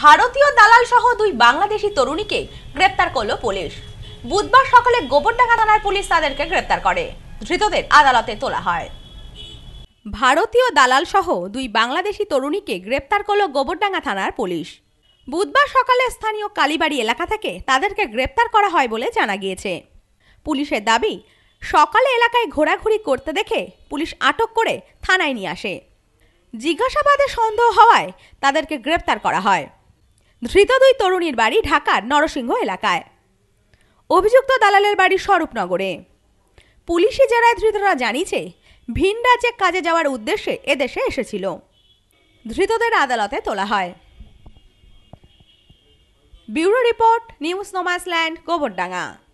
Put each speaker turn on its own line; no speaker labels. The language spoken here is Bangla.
ভারতীয় দালাল সহ দুই বাংলাদেশি তরুণীকে গ্রেপ্তার করল পুলিশ বুধবার সকালে গোবরডাঙ্গা থানার পুলিশ তাদেরকে গ্রেপ্তার করে ধৃতদের আদালতে তোলা হয় ভারতীয় দালাল সহ দুই বাংলাদেশি তরুণীকে গ্রেপ্তার করল গোবরডাঙ্গা থানার পুলিশ বুধবার সকালে স্থানীয় কালীবাড়ি এলাকা থেকে তাদেরকে গ্রেপ্তার করা হয় বলে জানা গিয়েছে পুলিশের দাবি সকালে এলাকায় ঘোরাঘুরি করতে দেখে পুলিশ আটক করে থানায় নিয়ে আসে জিজ্ঞাসাবাদে সন্দেহ হওয়ায় তাদেরকে গ্রেপ্তার করা হয় ধৃত দুই তরুণীর বাড়ি ঢাকার নরসিংহ এলাকায় অভিযুক্ত দালালের বাড়ি স্বরূপনগরে পুলিশি জেরায় ধৃতরা জানিয়েছে ভিন রাজ্যে কাজে যাওয়ার উদ্দেশ্যে এদেশে এসেছিল ধৃতদের আদালতে তোলা হয় ব্যুরো রিপোর্ট নিউজ নোমাসল্যান্ড গোবরডাঙ্গা